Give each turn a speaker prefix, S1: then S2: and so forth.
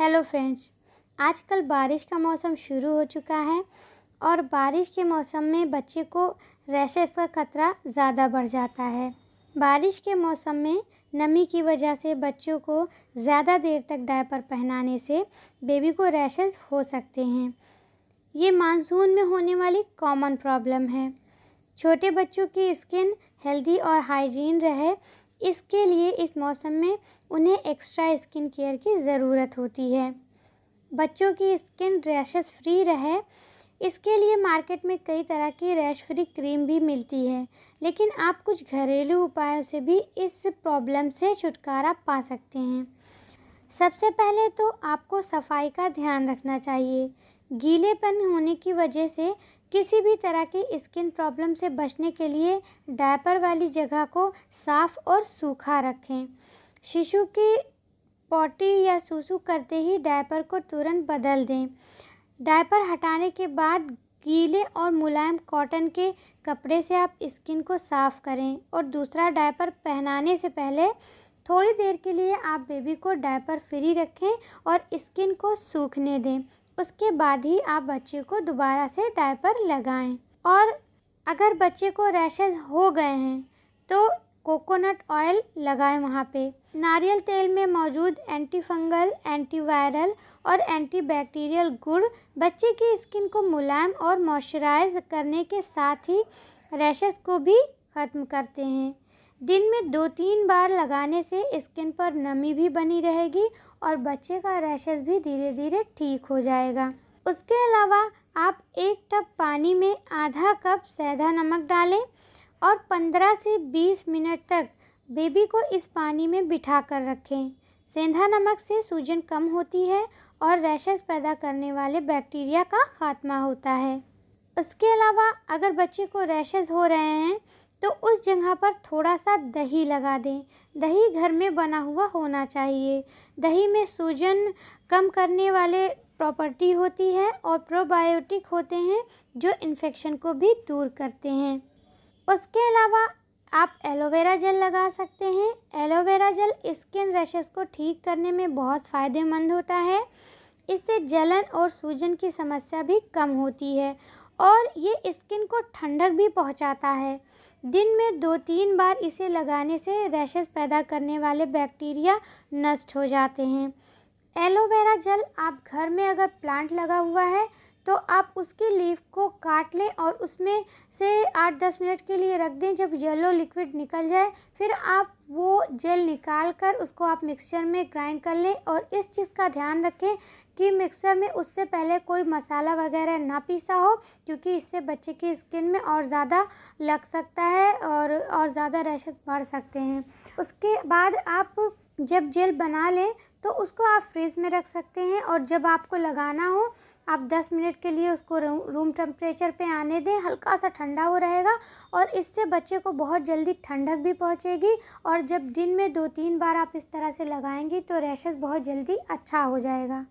S1: hello friends आजकल बारिश का मौसम शुरू हो चुका है और बारिश के मौसम में बच्चे को रैशेस का खतरा ज़्यादा बढ़ जाता है बारिश के मौसम में नमी की वजह से बच्चों को ज़्यादा देर तक डायपर पहनाने से बेबी को रैशेस हो सकते हैं ये मानसून में होने वाली कॉमन प्रॉब्लम है छोटे बच्चों की स्किन हेल्दी और हाइजीन रहे इसके लिए इस मौसम में उन्हें एक्स्ट्रा स्किन केयर की ज़रूरत होती है बच्चों की स्किन रैशेस फ्री रहे इसके लिए मार्केट में कई तरह की रैश फ्री क्रीम भी मिलती है लेकिन आप कुछ घरेलू उपायों से भी इस प्रॉब्लम से छुटकारा पा सकते हैं सबसे पहले तो आपको सफाई का ध्यान रखना चाहिए गीलेपन होने की वजह से किसी भी तरह की स्किन प्रॉब्लम से बचने के लिए डायपर वाली जगह को साफ़ और सूखा रखें शिशु की पॉटी या सूसु करते ही डायपर को तुरंत बदल दें डायपर हटाने के बाद गीले और मुलायम कॉटन के कपड़े से आप स्किन को साफ़ करें और दूसरा डायपर पहनाने से पहले थोड़ी देर के लिए आप बेबी को डायपर फ्री रखें और स्किन को सूखने दें उसके बाद ही आप बच्चे को दोबारा से डायपर लगाएं और अगर बच्चे को रैशेज हो गए हैं तो कोकोनट ऑयल लगाएं वहाँ पे नारियल तेल में मौजूद एंटी फंगल एंटी वायरल और एंटी बैक्टीरियल गुड़ बच्चे की स्किन को मुलायम और मॉइस्चराइज करने के साथ ही रैशेज़ को भी ख़त्म करते हैं दिन में दो तीन बार लगाने से स्किन पर नमी भी बनी रहेगी और बच्चे का रैशेज भी धीरे धीरे ठीक हो जाएगा उसके अलावा आप एक टप पानी में आधा कप सैधा नमक डालें और 15 से 20 मिनट तक बेबी को इस पानी में बिठा कर रखें सेंधा नमक से सूजन कम होती है और रैशेस पैदा करने वाले बैक्टीरिया का खात्मा होता है उसके अलावा अगर बच्चे को रैशेस हो रहे हैं तो उस जगह पर थोड़ा सा दही लगा दें दही घर में बना हुआ होना चाहिए दही में सूजन कम करने वाले प्रॉपर्टी होती है और प्रोबायोटिक होते हैं जो इन्फेक्शन को भी दूर करते हैं उसके अलावा आप एलोवेरा जेल लगा सकते हैं एलोवेरा जेल स्किन रैशेस को ठीक करने में बहुत फ़ायदेमंद होता है इससे जलन और सूजन की समस्या भी कम होती है और ये स्किन को ठंडक भी पहुंचाता है दिन में दो तीन बार इसे लगाने से रैशेस पैदा करने वाले बैक्टीरिया नष्ट हो जाते हैं एलोवेरा जल आप घर में अगर प्लांट लगा हुआ है तो आप उसकी लीफ को काट लें और उसमें से आठ दस मिनट के लिए रख दें जब येलो लिक्विड निकल जाए फिर आप वो जेल निकाल कर उसको आप मिक्सचर में ग्राइंड कर लें और इस चीज़ का ध्यान रखें कि मिक्सर में उससे पहले कोई मसाला वगैरह ना पीसा हो क्योंकि इससे बच्चे की स्किन में और ज़्यादा लग सकता है और और ज़्यादा रैशेस बढ़ सकते हैं उसके बाद आप जब जेल बना लें तो उसको आप फ्रिज में रख सकते हैं और जब आपको लगाना हो आप 10 मिनट के लिए उसको रूम टेम्परेचर पे आने दें हल्का सा ठंडा हो रहेगा और इससे बच्चे को बहुत जल्दी ठंडक भी पहुँचेगी और जब दिन में दो तीन बार आप इस तरह से लगाएंगी तो रैशेज़ बहुत जल्दी अच्छा हो जाएगा